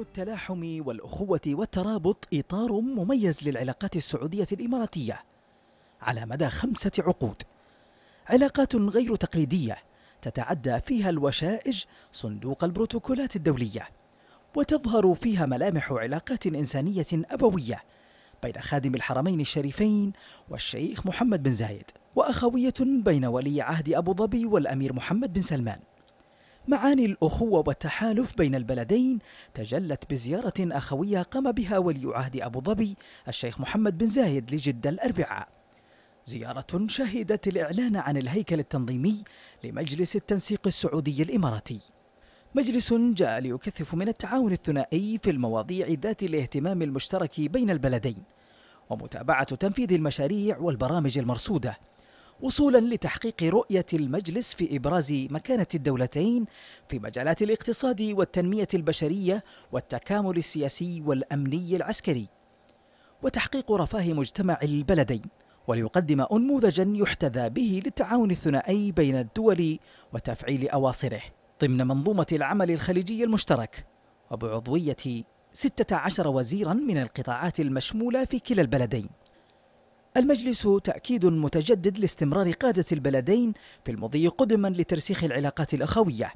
التلاحم والأخوة والترابط إطار مميز للعلاقات السعودية الإماراتية على مدى خمسة عقود علاقات غير تقليدية تتعدى فيها الوشائج صندوق البروتوكولات الدولية وتظهر فيها ملامح علاقات إنسانية أبوية بين خادم الحرمين الشريفين والشيخ محمد بن زايد وأخوية بين ولي عهد أبو ظبي والأمير محمد بن سلمان معاني الأخوة والتحالف بين البلدين تجلت بزيارة أخوية قام بها ولي عهد أبو ظبي الشيخ محمد بن زايد لجدة الأربعاء زيارة شهدت الإعلان عن الهيكل التنظيمي لمجلس التنسيق السعودي الإماراتي مجلس جاء ليكثف من التعاون الثنائي في المواضيع ذات الاهتمام المشترك بين البلدين ومتابعة تنفيذ المشاريع والبرامج المرصودة وصولا لتحقيق رؤية المجلس في إبراز مكانة الدولتين في مجالات الاقتصاد والتنمية البشرية والتكامل السياسي والأمني العسكري وتحقيق رفاه مجتمع البلدين وليقدم أنموذجا يحتذى به للتعاون الثنائي بين الدول وتفعيل أواصره ضمن منظومة العمل الخليجي المشترك وبعضوية 16 وزيرا من القطاعات المشمولة في كلا البلدين المجلس تأكيد متجدد لاستمرار قادة البلدين في المضي قدما لترسيخ العلاقات الأخوية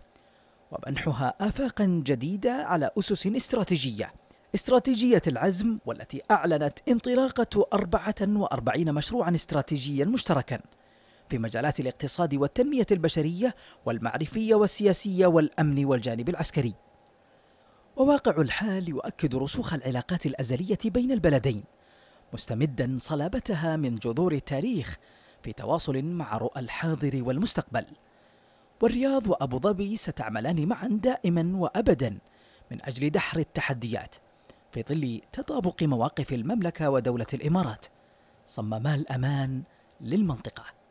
ومنحها آفاقا جديدة على أسس استراتيجية استراتيجية العزم والتي أعلنت انطلاقة 44 مشروعا استراتيجيا مشتركا في مجالات الاقتصاد والتنمية البشرية والمعرفية والسياسية والأمن والجانب العسكري وواقع الحال يؤكد رسوخ العلاقات الأزلية بين البلدين مستمدا صلابتها من جذور التاريخ في تواصل مع رؤى الحاضر والمستقبل والرياض وأبو ظبي ستعملان معا دائما وأبدا من أجل دحر التحديات في ظل تطابق مواقف المملكة ودولة الإمارات صمما الأمان للمنطقة